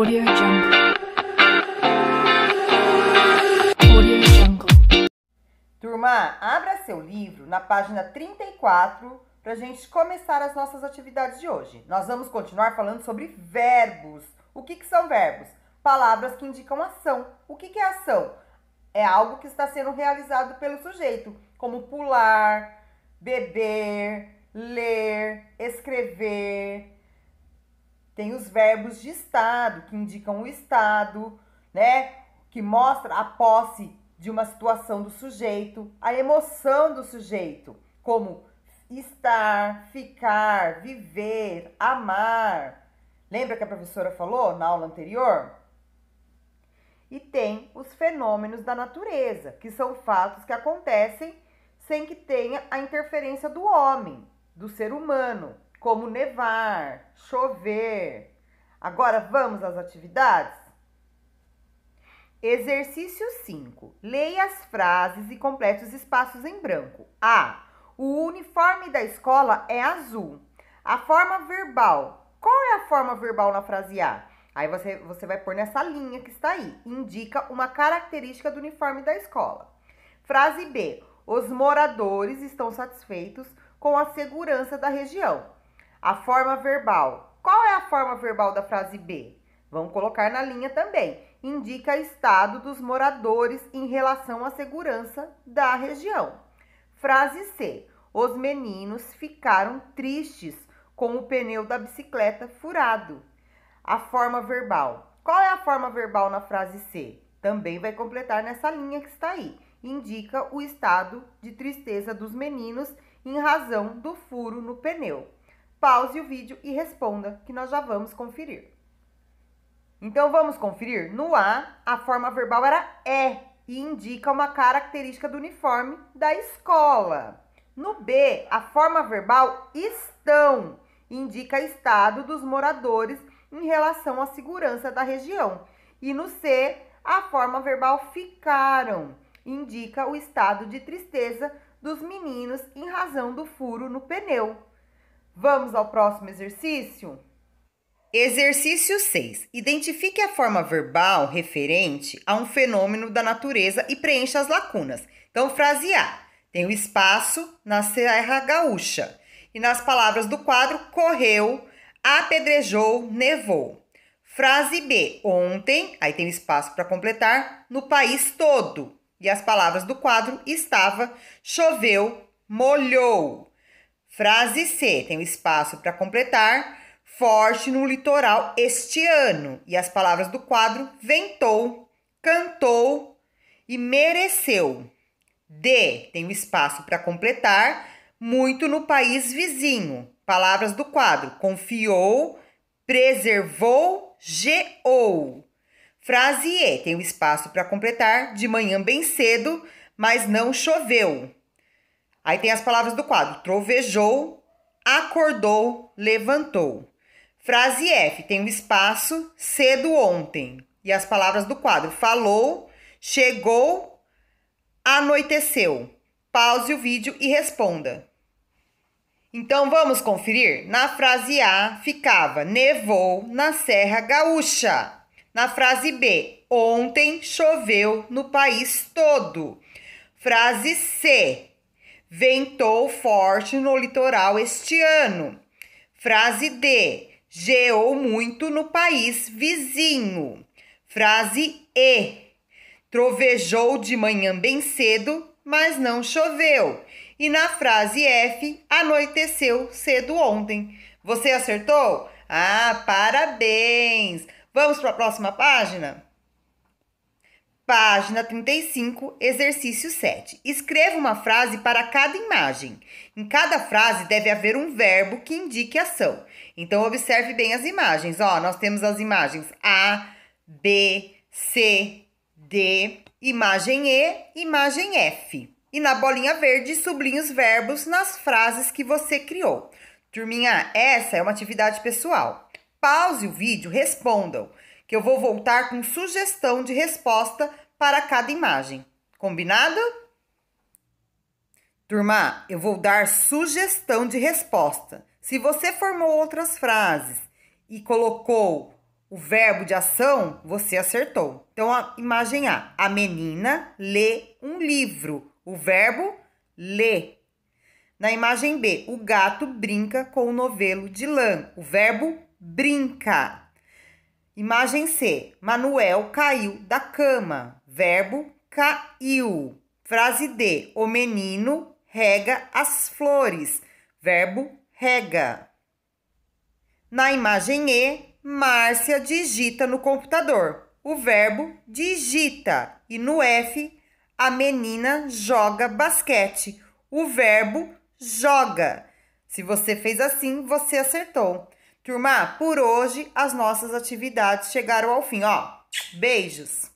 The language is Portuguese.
Audio Jungle. Audio Jungle. Turma, abra seu livro na página 34 para a gente começar as nossas atividades de hoje. Nós vamos continuar falando sobre verbos. O que, que são verbos? Palavras que indicam ação. O que, que é ação? É algo que está sendo realizado pelo sujeito, como pular, beber, ler, escrever, tem os verbos de estado, que indicam o estado, né? Que mostra a posse de uma situação do sujeito, a emoção do sujeito, como estar, ficar, viver, amar. Lembra que a professora falou na aula anterior? E tem os fenômenos da natureza, que são fatos que acontecem sem que tenha a interferência do homem, do ser humano, como nevar, chover. Agora vamos às atividades? Exercício 5. Leia as frases e complete os espaços em branco. A. O uniforme da escola é azul. A forma verbal. Qual é a forma verbal na frase A? Aí você, você vai pôr nessa linha que está aí. Indica uma característica do uniforme da escola. Frase B. Os moradores estão satisfeitos com a segurança da região. A forma verbal. Qual é a forma verbal da frase B? Vamos colocar na linha também. Indica estado dos moradores em relação à segurança da região. Frase C. Os meninos ficaram tristes com o pneu da bicicleta furado. A forma verbal. Qual é a forma verbal na frase C? Também vai completar nessa linha que está aí. Indica o estado de tristeza dos meninos em razão do furo no pneu pause o vídeo e responda, que nós já vamos conferir. Então vamos conferir? No A, a forma verbal era é e indica uma característica do uniforme da escola. No B, a forma verbal estão indica estado dos moradores em relação à segurança da região. E no C, a forma verbal ficaram indica o estado de tristeza dos meninos em razão do furo no pneu. Vamos ao próximo exercício? Exercício 6. Identifique a forma verbal referente a um fenômeno da natureza e preencha as lacunas. Então, frase A. Tem o espaço na Serra Gaúcha. E nas palavras do quadro, correu, apedrejou, nevou. Frase B. Ontem, aí tem espaço para completar, no país todo. E as palavras do quadro, estava, choveu, molhou. Frase C, tem um espaço para completar. Forte no litoral este ano. E as palavras do quadro: ventou, cantou e mereceu. D, tem um espaço para completar. Muito no país vizinho. Palavras do quadro: confiou, preservou, geou. Frase E, tem um espaço para completar. De manhã bem cedo, mas não choveu. Aí tem as palavras do quadro: trovejou, acordou, levantou. Frase F tem um espaço cedo ontem. E as palavras do quadro: falou, chegou, anoiteceu. Pause o vídeo e responda. Então vamos conferir? Na frase A ficava nevou na Serra Gaúcha. Na frase B, ontem choveu no país todo. Frase C, ventou forte no litoral este ano. Frase D. Geou muito no país vizinho. Frase E. Trovejou de manhã bem cedo, mas não choveu. E na frase F, anoiteceu cedo ontem. Você acertou? Ah, parabéns! Vamos para a próxima página? Página 35, exercício 7. Escreva uma frase para cada imagem. Em cada frase deve haver um verbo que indique ação. Então, observe bem as imagens. Ó, nós temos as imagens A, B, C, D, imagem E, imagem F. E na bolinha verde, sublinhe os verbos nas frases que você criou. Turminha, essa é uma atividade pessoal. Pause o vídeo, respondam que eu vou voltar com sugestão de resposta para cada imagem. Combinado? Turma, eu vou dar sugestão de resposta. Se você formou outras frases e colocou o verbo de ação, você acertou. Então, a imagem A. A menina lê um livro. O verbo lê. Na imagem B, o gato brinca com o novelo de lã. O verbo brinca. Imagem C. Manuel caiu da cama. Verbo caiu. Frase D. O menino rega as flores. Verbo rega. Na imagem E, Márcia digita no computador. O verbo digita. E no F, a menina joga basquete. O verbo joga. Se você fez assim, você acertou. Turma, por hoje as nossas atividades chegaram ao fim, ó. Beijos!